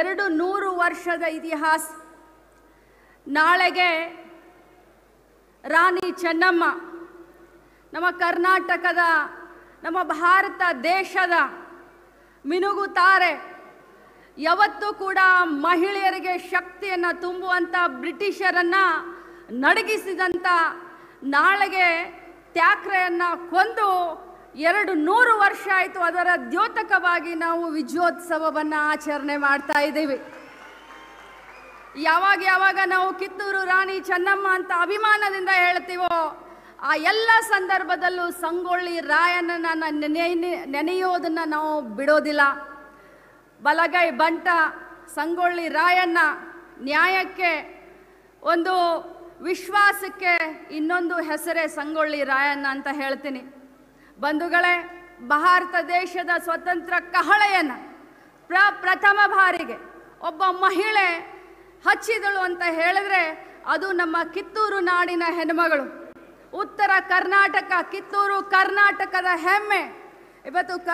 ಎರಡು ನೂರು ವರ್ಷದ ಇತಿಹಾಸ ನಾಳೆಗೆ ರಾಣಿ ಚೆನ್ನಮ್ಮ ನಮ್ಮ ಕರ್ನಾಟಕದ ನಮ್ಮ ಭಾರತ ದೇಶದ ಮಿನುಗು ತಾರೆ ಯಾವತ್ತೂ ಕೂಡ ಮಹಿಳೆಯರಿಗೆ ಶಕ್ತಿಯನ್ನು ತುಂಬುವಂಥ ಬ್ರಿಟಿಷರನ್ನು ನಡಗಿಸಿದಂಥ ನಾಳೆಗೆ ತ್ಯಾಕ್ರೆಯನ್ನು ಕೊಂದು ಎರಡು ನೂರು ವರ್ಷ ಆಯಿತು ಅದರ ದ್ಯೋತಕವಾಗಿ ನಾವು ವಿಜಯೋತ್ಸವವನ್ನು ಆಚರಣೆ ಮಾಡ್ತಾ ಇದ್ದೀವಿ ಯಾವಾಗ ಯಾವಾಗ ನಾವು ಕಿತ್ತೂರು ರಾಣಿ ಚೆನ್ನಮ್ಮ ಅಂತ ಅಭಿಮಾನದಿಂದ ಹೇಳ್ತೀವೋ ಆ ಎಲ್ಲ ಸಂದರ್ಭದಲ್ಲೂ ಸಂಗೊಳ್ಳಿ ನನ್ನ ನೆನೆ ನೆನೆಯೋದನ್ನು ನಾವು ಬಿಡೋದಿಲ್ಲ ಬಲಗೈ ಬಂಟ ಸಂಗೊಳ್ಳಿ ರಾಯಣ್ಣ ನ್ಯಾಯಕ್ಕೆ ಒಂದು ವಿಶ್ವಾಸಕ್ಕೆ ಇನ್ನೊಂದು ಹೆಸರೇ ಸಂಗೊಳ್ಳಿ ರಾಯಣ್ಣ ಅಂತ ಹೇಳ್ತೀನಿ ಬಂಧುಗಳೇ ಭಾರತ ದೇಶದ ಸ್ವತಂತ್ರ ಕಹಳೆಯನ್ನು ಪ್ರ ಪ್ರಥಮ ಬಾರಿಗೆ ಒಬ್ಬ ಮಹಿಳೆ ಹಚ್ಚಿದಳು ಅಂತ ಹೇಳಿದ್ರೆ ಅದು ನಮ್ಮ ಕಿತ್ತೂರು ನಾಡಿನ ಹೆಣ್ಮಗಳು ಉತ್ತರ ಕರ್ನಾಟಕ ಕಿತ್ತೂರು ಕರ್ನಾಟಕದ ಹೆಮ್ಮೆ ಇವತ್ತು